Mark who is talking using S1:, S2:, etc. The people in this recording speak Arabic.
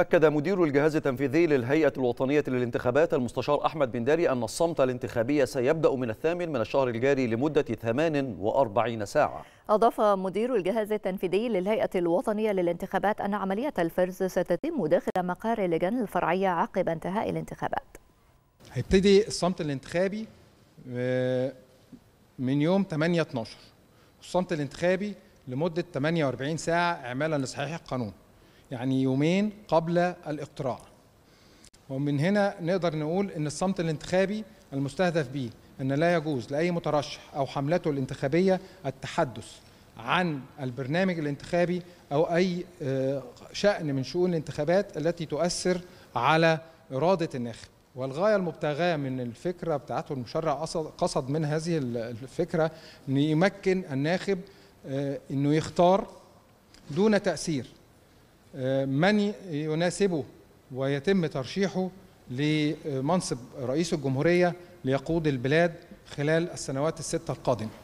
S1: أكد مدير الجهاز التنفيذي للهيئة الوطنية للانتخابات المستشار أحمد بن داري أن الصمت الانتخابي سيبدأ من الثامن من الشهر الجاري لمدة 48 ساعة
S2: أضاف مدير الجهاز التنفيذي للهيئة الوطنية للانتخابات أن عملية الفرز ستتم داخل مقر اللجان الفرعية عقب انتهاء الانتخابات
S3: هيبتدي الصمت الانتخابي آه، من يوم 8 12 الصمت الانتخابي لمدة 48 ساعة إعمالا لصحيح القانون يعني يومين قبل الاقتراع ومن هنا نقدر نقول ان الصمت الانتخابي المستهدف به ان لا يجوز لاي مترشح او حملته الانتخابيه التحدث عن البرنامج الانتخابي او اي آه، شان من شؤون الانتخابات التي تؤثر على اراده الناخب والغايه المبتغاه من الفكره بتاعته المشرع قصد من هذه الفكره ان يمكن الناخب آه، انه يختار دون تاثير من يناسبه ويتم ترشيحه لمنصب رئيس الجمهورية ليقود البلاد خلال السنوات الستة القادمة